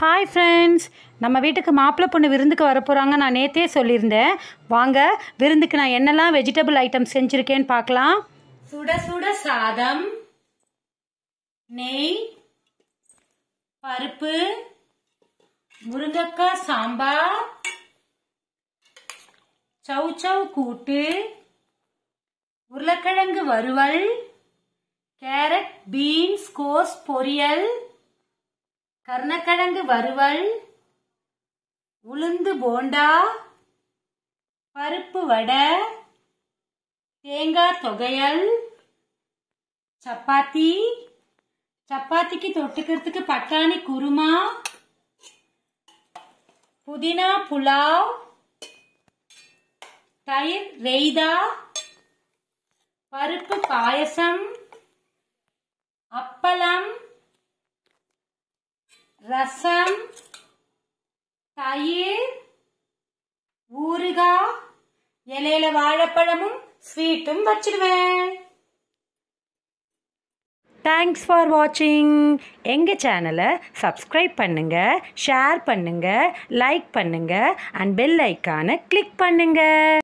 hi friends நம்ம வீட்டுக்கு மாப்பிள்ளை பொண்ணு விருந்துக்கு வரப்போகிறாங்க நான் நேற்றே சொல்லியிருந்தேன் வாங்க விருந்துக்கு நான் என்னெல்லாம் வெஜிடபிள் ஐட்டம் செஞ்சுருக்கேன்னு பார்க்கலாம் சுட சுட சாதம் நெய் பருப்பு முருங்கக்காய் சாம்பார் சவு சவு கூட்டு உருளைக்கிழங்கு வறுவல் கேரட் பீன்ஸ் கோஸ் பொரியல் கருணக்கிழங்கு வறுவல் உளுந்து போண்டா பருப்பு வடை தேங்காய் தொகையல் சப்பாத்தி சப்பாத்திக்கு தொட்டுக்கிறதுக்கு பட்டாணி குருமா புதினா புலாவ் தயிர் ரெய்தா பருப்பு பாயசம் ரசம் தயிர் ஊறுகாய் இலையில வாழைப்பழமும் ஸ்வீட்டும் வச்சிடுவேன் தேங்க்ஸ் ஃபார் வாட்சிங் எங்கள் சேனலை சப்ஸ்கிரைப் பண்ணுங்கள் ஷேர் பண்ணுங்கள் லைக் பண்ணுங்கள் அண்ட் பெல் ஐக்கானை கிளிக் பண்ணுங்கள்